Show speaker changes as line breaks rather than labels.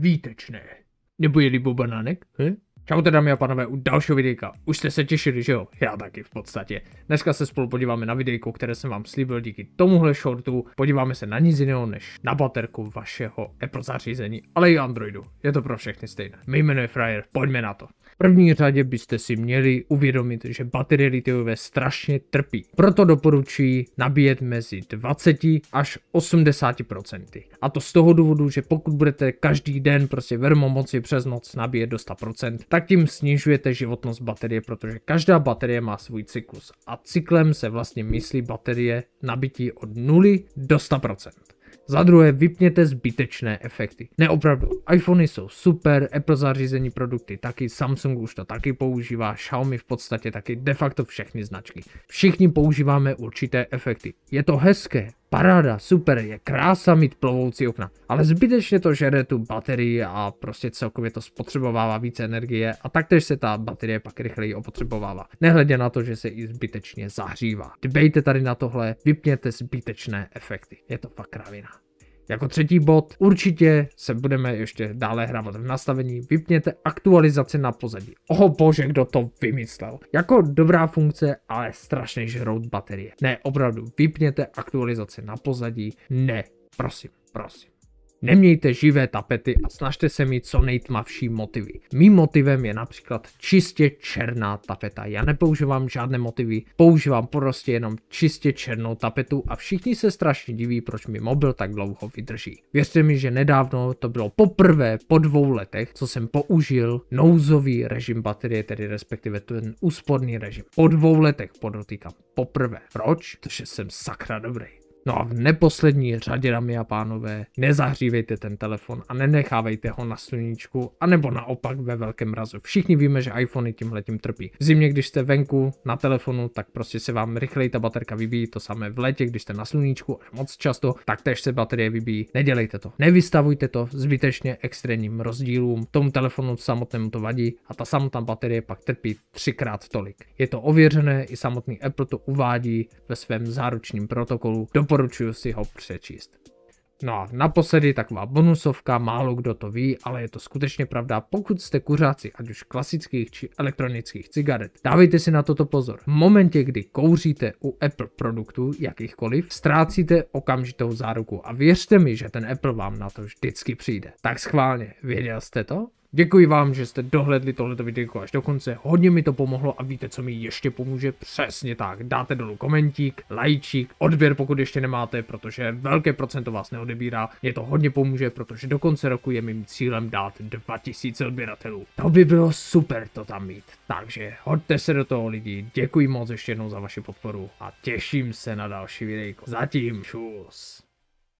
výtečné. Nebo je Libo Banánek? He? Hm? teda dámy a pánové u dalšího videjka. Už jste se těšili, že jo? Já taky v podstatě. Dneska se spolu podíváme na videjko, které jsem vám slíbil díky tomuhle shortu. Podíváme se na nic jiného než na baterku vašeho Apple zařízení, ale i Androidu. Je to pro všechny stejné. Mé jméno je Fryer, pojďme na to. V první řadě byste si měli uvědomit, že baterie litiové strašně trpí. Proto doporučuji nabíjet mezi 20 až 80%. A to z toho důvodu, že pokud budete každý den prostě vermo moci přes noc nabíjet do 100%, tak tím snižujete životnost baterie, protože každá baterie má svůj cyklus a cyklem se vlastně myslí baterie nabití od 0 do 100%. Za druhé, vypněte zbytečné efekty. Neopravdu, iPhony jsou super, Apple zařízení produkty taky, Samsung už to taky používá, Xiaomi v podstatě taky, de facto všechny značky. Všichni používáme určité efekty. Je to hezké, Paráda, super, je krása mít plovoucí okna, ale zbytečně to žere tu baterii a prostě celkově to spotřebovává více energie a taktéž se ta baterie pak rychleji opotřebovává, nehledě na to, že se i zbytečně zahřívá. Dbejte tady na tohle, vypněte zbytečné efekty, je to fakt kravina. Jako třetí bod, určitě se budeme ještě dále hrávat v nastavení, vypněte aktualizaci na pozadí. Oho bože, kdo to vymyslel. Jako dobrá funkce, ale strašně žrout baterie. Ne, opravdu, vypněte aktualizaci na pozadí, ne, prosím, prosím. Nemějte živé tapety a snažte se mít co nejtmavší motivy. Mým motivem je například čistě černá tapeta. Já nepoužívám žádné motivy, používám prostě jenom čistě černou tapetu a všichni se strašně diví, proč mi mobil tak dlouho vydrží. Věřte mi, že nedávno to bylo poprvé po dvou letech, co jsem použil nouzový režim baterie, tedy respektive ten úsporný režim. Po dvou letech podotýkám poprvé. Proč? Protože jsem sakra dobrý. No a v neposlední řadě, dámy a pánové, nezahřívejte ten telefon a nenechávejte ho na sluníčku, anebo naopak ve velkém mrazu. Všichni víme, že iPhony tímhletím trpí. V zimě, když jste venku na telefonu, tak prostě se vám rychleji ta baterka vybíjí, to samé v létě, když jste na sluníčku až moc často, tak tež se baterie vybíjí. Nedělejte to. Nevystavujte to zbytečně extrémním rozdílům. Tomu telefonu samotnému to vadí a ta samotná baterie pak trpí třikrát tolik. Je to ověřené, i samotný Apple to uvádí ve svém záručním protokolu. Dopo doporučuji si ho přečíst. No a naposledy taková bonusovka, málo kdo to ví, ale je to skutečně pravda, pokud jste kuřáci, ať už klasických či elektronických cigaret. Dávejte si na toto pozor. V momentě, kdy kouříte u Apple produktů, jakýchkoliv, ztrácíte okamžitou záruku a věřte mi, že ten Apple vám na to vždycky přijde. Tak schválně, věděl jste to? Děkuji vám, že jste dohledli tohleto video až do konce, hodně mi to pomohlo a víte, co mi ještě pomůže? Přesně tak, dáte dolů komentík, lajčík, odběr pokud ještě nemáte, protože velké procento vás neodebírá, mě to hodně pomůže, protože do konce roku je mým cílem dát 2000 odběratelů. To by bylo super to tam mít, takže hoďte se do toho lidi, děkuji moc ještě jednou za vaši podporu a těším se na další video. Zatím, čus.